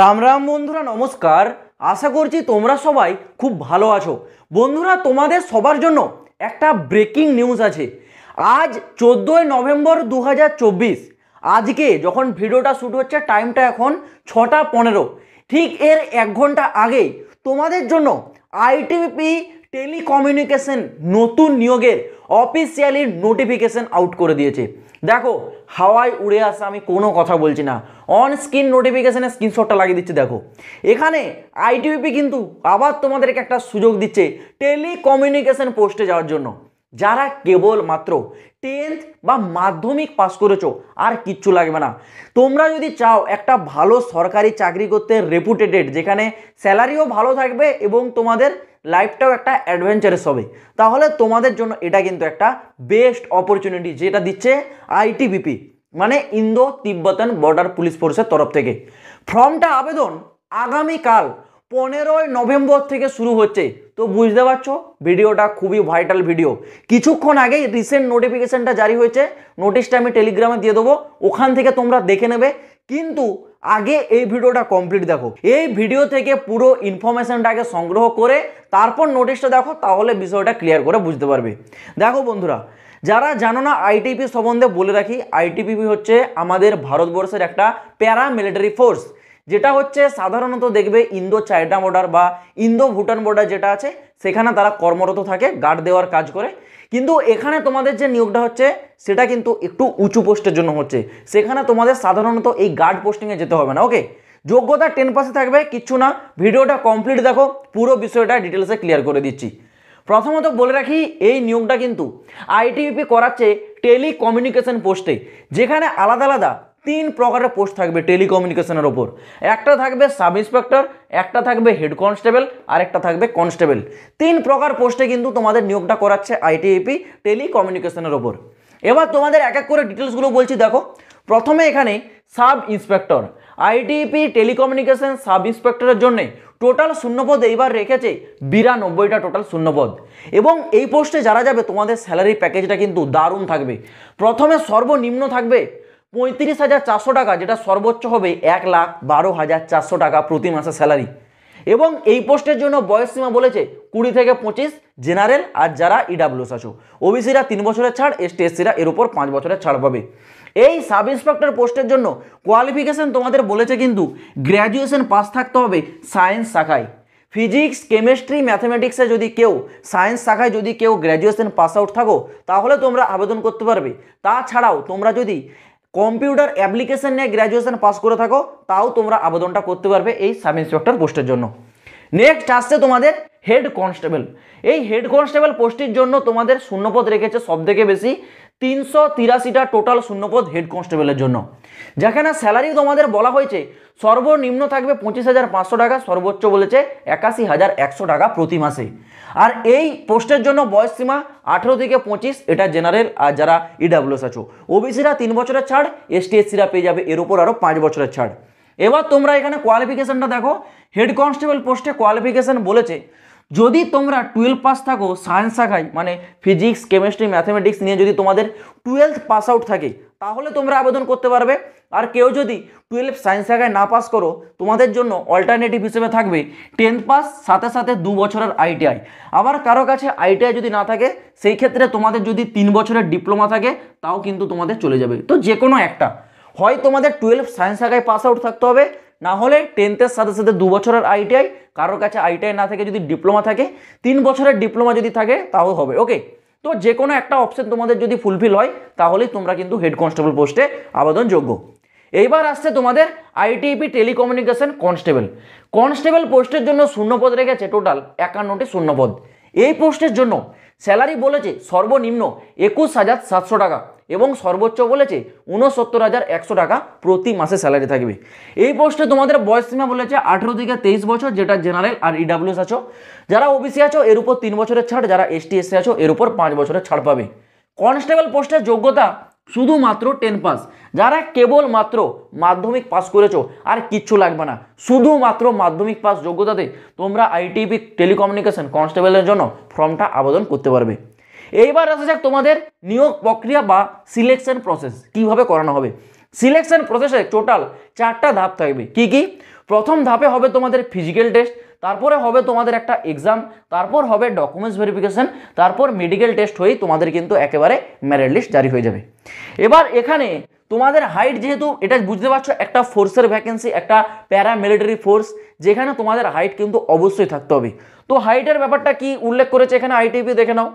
রাম রাম বন্ধুরা নমস্কার আশা করছি তোমরা সবাই খুব ভালো আছো বন্ধুরা তোমাদের সবার জন্য একটা ব্রেকিং নিউজ আছে আজ চোদ্দোই নভেম্বর দু আজকে যখন ভিডিওটা শ্যুট হচ্ছে টাইমটা এখন ছটা পনেরো ঠিক এর এক ঘন্টা আগে তোমাদের জন্য আইটিপি টেলিকমিউনিকেশন নতুন নিয়োগের অফিসিয়ালি নোটিফিকেশন আউট করে দিয়েছে দেখো হাওয়ায় উড়ে আসা আমি কোনো কথা বলছি না অন স্ক্রিন নোটিফিকেশানে স্ক্রিনশটটা লাগিয়ে দিচ্ছি দেখো এখানে আইটিউপি কিন্তু আবার তোমাদেরকে একটা সুযোগ দিচ্ছে টেলিকমিউনিকেশন পোস্টে যাওয়ার জন্য যারা কেবল মাত্র টেন্থ বা মাধ্যমিক পাস করেছো আর কিচ্ছু লাগবে না তোমরা যদি চাও একটা ভালো সরকারি চাকরি করতে রেপুটেটেড যেখানে স্যালারিও ভালো থাকবে এবং তোমাদের লাইফটাও একটা অ্যাডভেঞ্চারাস হবে তাহলে তোমাদের জন্য এটা কিন্তু একটা বেস্ট অপরচুনিটি যেটা দিচ্ছে আইটিবিপি মানে ইন্দো তিব্বতন বর্ডার পুলিশ ফোর্সের তরফ থেকে ফর্মটা আবেদন আগামীকাল পনেরোই নভেম্বর থেকে শুরু হচ্ছে তো বুঝতে পারছো ভিডিওটা খুবই ভাইটাল ভিডিও কিছুক্ষণ আগে রিসেন্ট নোটিফিকেশানটা জারি হয়েছে নোটিশটা আমি টেলিগ্রামে দিয়ে দেবো ওখান থেকে তোমরা দেখে নেবে কিন্তু আগে এই ভিডিওটা কমপ্লিট দেখো এই ভিডিও থেকে পুরো ইনফরমেশনটাকে সংগ্রহ করে তারপর নোটিশটা দেখো তাহলে বিষয়টা ক্লিয়ার করে বুঝতে পারবে দেখো বন্ধুরা যারা জানো না আইটিপি সম্বন্ধে বলে রাখি আইটিপিপি হচ্ছে আমাদের ভারতবর্ষের একটা প্যারা মিলিটারি ফোর্স যেটা হচ্ছে সাধারণত দেখবে ইন্দো চায়না বর্ডার বা ইন্দো ভুটান বর্ডার যেটা আছে সেখানে তারা কর্মরত থাকে গার্ড দেওয়ার কাজ করে কিন্তু এখানে তোমাদের যে নিয়োগটা হচ্ছে সেটা কিন্তু একটু উঁচু পোস্টের জন্য হচ্ছে সেখানে তোমাদের সাধারণত এই গার্ড পোস্টিংয়ে যেতে হবে না ওকে যোগ্যতা টেন পাসে থাকবে কিচ্ছু না ভিডিওটা কমপ্লিট দেখো পুরো বিষয়টা ডিটেলসে ক্লিয়ার করে দিচ্ছি প্রথমত বলে রাখি এই নিয়োগটা কিন্তু আইটিবিপি করাচ্ছে টেলিকমিউনিকেশন পোস্টে যেখানে আলাদা আলাদা তিন প্রকারের পোস্ট থাকবে টেলিকমিউনিকেশনের ওপর একটা থাকবে সাব ইন্সপেক্টর একটা থাকবে হেড কনস্টেবল আর একটা থাকবে কনস্টেবল তিন প্রকার পোস্টে কিন্তু তোমাদের নিয়োগটা করাচ্ছে আইটিএপি টেলিকমিউনিকেশনের ওপর এবার তোমাদের এক এক করে ডিটেলসগুলো বলছি দেখো প্রথমে এখানে sub inspector ITP telecommunication sub ইন্সপেক্টরের জন্যে টোটাল শূন্যপদ এইবার রেখেছে বিরানব্বইটা টোটাল শূন্যপদ এবং এই পোস্টে যারা যাবে তোমাদের স্যালারি প্যাকেজটা কিন্তু দারুণ থাকবে প্রথমে সর্বনিম্ন থাকবে পঁয়ত্রিশ হাজার চারশো টাকা যেটা সর্বোচ্চ হবে এক লাখ বারো হাজার চারশো টাকা প্রতি মাসে স্যালারি এবং এই পোস্টের জন্য বয়স সীমা বলেছে কুড়ি থেকে পঁচিশ জেনারেল আর যারা ইডাব্লিউস e আছো ওবিসিরা তিন বছরের ছাড় টি এসসিরা এর উপর পাঁচ বছরের ছাড় পাবে এই সাব ইন্সপেক্টর পোস্টের জন্য কোয়ালিফিকেশন তোমাদের বলেছে কিন্তু গ্র্যাজুয়েশন পাস থাকতে হবে সায়েন্স শাখায় ফিজিক্স কেমিস্ট্রি ম্যাথামেটিক্সে যদি কেউ সায়েন্স শাখায় যদি কেউ গ্র্যাজুয়েশন পাস আউট থাকো তাহলে তোমরা আবেদন করতে পারবে তাছাড়াও তোমরা যদি কম্পিউটার অ্যাপ্লিকেশন নিয়ে গ্র্যাজুয়েশন পাস করে থাকো তাও তোমরা আবেদনটা করতে পারবে এই সাব ইন্সপেক্টর পোস্টের জন্য নেক্সট আসছে তোমাদের হেড কনস্টেবল এই হেড কনস্টেবল পোস্টের জন্য তোমাদের শূন্যপদ রেখেছে সবথেকে বেশি তিনশো তিরাশিটা টোটাল শূন্যপদ হেড কনস্টেবলের জন্য যেখানে স্যালারি তোমাদের বলা হয়েছে সর্বনিম্ন থাকবে পঁচিশ হাজার পাঁচশো টাকা সর্বোচ্চ বলেছে একাশি হাজার একশো টাকা প্রতি মাসে আর এই পোস্টের জন্য বয়স সীমা আঠেরো থেকে পঁচিশ এটা জেনারেল আর যারা ইডাব্লিউএস আছো ওবিসিরা তিন বছরের ছাড় এসটি এসসিরা পেয়ে যাবে এর উপর আরও পাঁচ বছরের ছাড় এবার তোমরা এখানে কোয়ালিফিকেশানটা দেখো হেড কনস্টেবল পোস্টে কোয়ালিফিকেশান বলেছে যদি তোমরা টুয়েলভ পাস থাকো সায়েন্স শাখায় মানে ফিজিক্স কেমিস্ট্রি ম্যাথামেটিক্স নিয়ে যদি তোমাদের টুয়েলভ পাস আউট থাকে তাহলে তোমরা আবেদন করতে পারবে আর কেউ যদি টুয়েলভ সায়েন্স শাখায় না পাস করো তোমাদের জন্য অল্টারনেটিভ হিসেবে থাকবে টেন্থ পাস সাথে সাথে দু বছরের আইটিআই আবার কারো কাছে আইটিআই যদি না থাকে সেই ক্ষেত্রে তোমাদের যদি তিন বছরের ডিপ্লোমা থাকে তাও কিন্তু তোমাদের চলে যাবে তো যে কোনো একটা হয় তোমাদের টুয়েলভ সায়েন্স শাখায় পাস আউট থাকতে হবে না হলে টেন্থের সাথে সাথে দু বছরের আইটিআই কারোর কাছে আইটিআই না থাকে যদি ডিপ্লোমা থাকে তিন বছরের ডিপ্লোমা যদি থাকে তাও হবে ওকে তো যে কোনো একটা অপশন তোমাদের যদি ফুলফিল হয় তাহলেই তোমরা কিন্তু হেড কনস্টেবল পোস্টে আবেদন যোগ্য এইবার আসছে তোমাদের আইটিপি টেলিকমিউনিকেশন কনস্টেবল কনস্টেবল পোস্টের জন্য শূন্যপদ রেখেছে টোটাল একান্নটি শূন্যপদ এই পোস্টের জন্য স্যালারি বলেছে সর্বনিম্ন একুশ হাজার সাতশো টাকা এবং সর্বোচ্চ বলেছে উনসত্তর হাজার একশো টাকা প্রতি মাসে স্যালারি থাকবে এই পোস্টে তোমাদের বয়স সীমা বলেছে আঠেরো থেকে তেইশ বছর যেটা জেনারেল আর ইডাব্লিউএস e আছো যারা ওবিসি আছো এর উপর তিন বছরের ছাড় যারা এসটি এসসি আছো এর উপর পাঁচ বছরের ছাড় পাবে কনস্টেবল পোস্টের যোগ্যতা শুধুমাত্র টেন পাস যারা কেবল মাত্র মাধ্যমিক পাস করেছো আর কিচ্ছু লাগবে না শুধুমাত্র মাধ্যমিক পাস যোগ্যতাতে তোমরা আইটিপি টেলিকমিউনিকেশন কনস্টেবলের জন্য ফর্মটা আবেদন করতে পারবে এইবার আসা যাক তোমাদের নিয়োগ প্রক্রিয়া বা সিলেকশন প্রসেস কিভাবে করানো হবে সিলেকশন প্রসেসে টোটাল চারটা ধাপ থাকবে কি কি প্রথম ধাপে হবে তোমাদের ফিজিক্যাল টেস্ট তারপরে হবে তোমাদের একটা এক্সাম তারপর হবে ডকুমেন্টস ভেরিফিকেশান তারপর মেডিকেল টেস্ট হয়েই তোমাদের কিন্তু একেবারে মেরিট লিস্ট জারি হয়ে যাবে এবার এখানে তোমাদের হাইট যেহেতু এটা বুঝতে পারছো একটা ফোর্সের ভ্যাকেন্সি একটা প্যারা মিলিটারি ফোর্স যেখানে তোমাদের হাইট কিন্তু অবশ্যই থাকতে হবে তো হাইটের ব্যাপারটা কি উল্লেখ করেছে এখানে আইটিপি দেখে নাও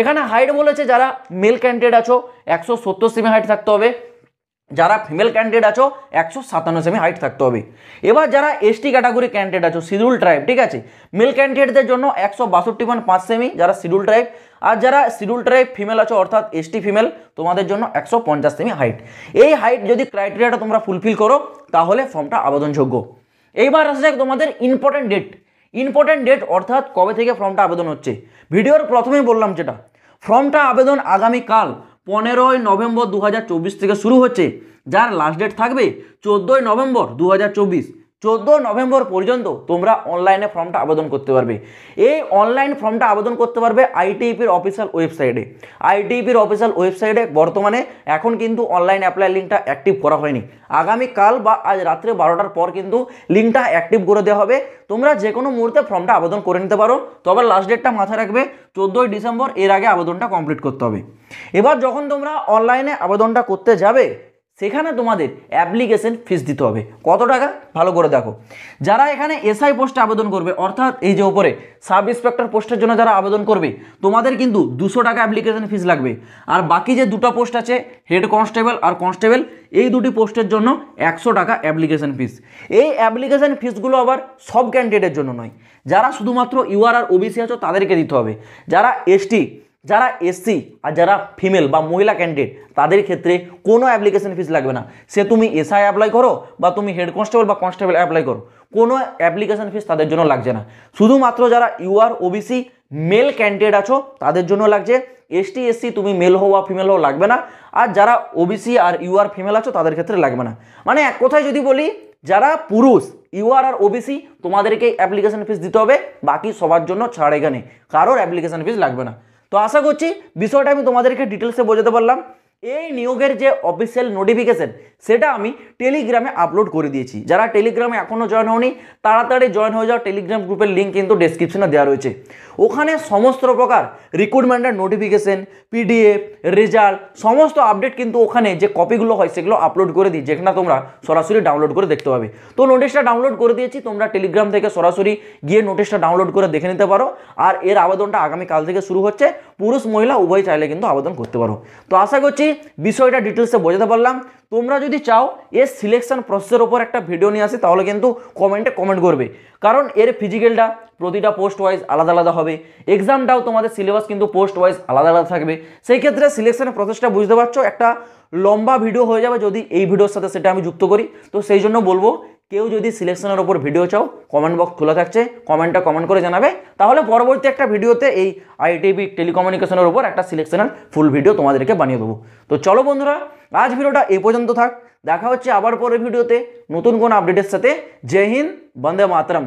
এখানে হাইট বলেছে যারা মেল ক্যান্ডিডেট আছো একশো সত্তর সেমি হাইট থাকতে হবে যারা ফিমেল ক্যান্ডিডেট আছো একশো সাতান্ন সেমি হাইট থাকতে হবে এবার যারা এসটি ক্যাটাগরি ক্যান্ডিডেট আছো শিডিউল ট্রাইব ঠিক আছে মেল ক্যান্ডিডেটদের জন্য একশো বাষট্টি পয়েন্ট পাঁচ সেমি যারা শিডিউল ট্রাইব আর যারা শিডিউল ট্রাইব ফিমেল আছো অর্থাৎ এসটি ফিমেল তোমাদের জন্য একশো পঞ্চাশ সেমি হাইট এই হাইট যদি ক্রাইটেরিয়াটা তোমরা ফুলফিল করো তাহলে ফর্মটা আবেদনযোগ্য এইবার আসা যাক তোমাদের ইম্পর্টেন্ট ডেট ইম্পর্টেন্ট ডেট অর্থাৎ কবে থেকে ফর্মটা আবেদন হচ্ছে ভিডিওর প্রথমেই বললাম যেটা ফর্মটা আবেদন আগামীকাল পনেরোই নভেম্বর দু থেকে শুরু হচ্ছে যার লাস্ট ডেট থাকবে চোদ্দোই নভেম্বর দু চোদ্দো নভেম্বর পর্যন্ত তোমরা অনলাইনে ফর্মটা আবেদন করতে পারবে এই অনলাইন ফর্মটা আবেদন করতে পারবে আইটিইপির অফিসিয়াল ওয়েবসাইটে আইটিইপির অফিসিয়াল ওয়েবসাইটে বর্তমানে এখন কিন্তু অনলাইন অ্যাপ্লাই লিঙ্কটা অ্যাক্টিভ করা হয়নি আগামীকাল বা আজ রাত্রে বারোটার পর কিন্তু লিঙ্কটা অ্যাক্টিভ করে দেওয়া হবে তোমরা যে কোনো মুহূর্তে ফর্মটা আবেদন করে নিতে পারো তবে লাস্ট ডেটটা মাথায় রাখবে চোদ্দোই ডিসেম্বর এর আগে আবেদনটা কমপ্লিট করতে হবে এবার যখন তোমরা অনলাইনে আবেদনটা করতে যাবে সেখানে তোমাদের অ্যাপ্লিকেশন ফিস দিতে হবে কত টাকা ভালো করে দেখো যারা এখানে এসআই পোস্টে আবেদন করবে অর্থাৎ এই যে ওপরে সাব ইন্সপেক্টর পোস্টের জন্য যারা আবেদন করবে তোমাদের কিন্তু দুশো টাকা অ্যাপ্লিকেশন ফিস লাগবে আর বাকি যে দুটো পোস্ট আছে হেড কনস্টেবল আর কনস্টেবল এই দুটি পোস্টের জন্য একশো টাকা অ্যাপ্লিকেশন ফিস এই অ্যাপ্লিকেশন ফিসগুলো আবার সব ক্যান্ডিডেটের জন্য নয় যারা শুধুমাত্র ইউআর আর ওবিসি আছো তাদেরকে দিতে হবে যারা এসটি যারা এসসি আর যারা ফিমেল বা মহিলা ক্যান্ডিডেট তাদের ক্ষেত্রে কোনো অ্যাপ্লিকেশন ফিস লাগবে না সে তুমি এসআই অ্যাপ্লাই করো বা তুমি হেড কনস্টেবল বা কনস্টেবল অ্যাপ্লাই করো কোনো অ্যাপ্লিকেশন ফিস তাদের জন্য লাগছে না শুধুমাত্র যারা ইউআর ওবিসি মেল ক্যান্ডিডেট আছো তাদের জন্য লাগছে এসটি এসসি তুমি মেল হো বা ফিমেল হো লাগবে না আর যারা ওবিসি আর ইউআর ফিমেল আছো তাদের ক্ষেত্রে লাগবে না মানে এক কথায় যদি বলি যারা পুরুষ ইউআর আর ওবিসি তোমাদেরকে অ্যাপ্লিকেশন ফিস দিতে হবে বাকি সবার জন্য ছাড় এখানে কারোর অ্যাপ্লিকেশন ফিস লাগবে না তো আশা করছি বিষয়টা আমি তোমাদেরকে ডিটেলসে বোঝাতে পারলাম এই নিয়োগের যে অফিসিয়াল নোটিফিকেশন সেটা আমি টেলিগ্রামে আপলোড করে দিয়েছি যারা টেলিগ্রামে এখনও জয়েন হওনি তাড়াতাড়ি জয়েন হয়ে যাওয়া টেলিগ্রাম গ্রুপের লিঙ্ক কিন্তু ডেসক্রিপশনে দেওয়া রয়েছে ওখানে সমস্ত প্রকার রিক্রুটমেন্টের নোটিফিকেশন পিডিএফ রেজাল্ট সমস্ত আপডেট কিন্তু ওখানে যে কপিগুলো হয় সেগুলো আপলোড করে দিই যেখানে তোমরা সরাসরি ডাউনলোড করে দেখতে পাবে তো নোটিশটা ডাউনলোড করে দিয়েছি তোমরা টেলিগ্রাম থেকে সরাসরি গিয়ে নোটিশটা ডাউনলোড করে দেখে নিতে পারো আর এর আবেদনটা আগামীকাল থেকে শুরু হচ্ছে পুরুষ মহিলা উভয় চাইলে কিন্তু আবেদন করতে পারো তো আশা করছি বিষয়টা ডিটেলসে বোঝাতে পারলাম তোমরা যদি চাও এর সিলেকশন প্রসেসের ওপর একটা ভিডিও নিয়ে আসে তাহলে কিন্তু কমেন্টে কমেন্ট করবে কারণ এর ফিজিক্যালটা প্রতিটা পোস্ট ওয়াইজ আলাদা আলাদা হবে এক্সামটাও তোমাদের সিলেবাস কিন্তু পোস্ট ওয়াইজ আলাদা আলাদা থাকবে সেই ক্ষেত্রে সিলেকশনের প্রসেসটা বুঝতে পারছো একটা লম্বা ভিডিও হয়ে যাবে যদি এই ভিডিওর সাথে সেটা আমি যুক্ত করি তো সেই জন্য বলবো কেউ যদি সিলেকশনের ওপর ভিডিও চাও কমেন্ট বক্স খোলা থাকছে কমেন্টটা কমেন্ট করে জানাবে তাহলে পরবর্তী একটা ভিডিওতে এই আইটিবি টেলিকমিউনিকেশনের ওপর একটা সিলেকশনের ফুল ভিডিও তোমাদেরকে বানিয়ে দেবো তো চলো বন্ধুরা আজ ভিডিওটা এই পর্যন্ত থাক দেখা হচ্ছে আবার পরের ভিডিওতে নতুন কোনো আপডেটের সাথে জয় হিন্দ বন্দে মাতরম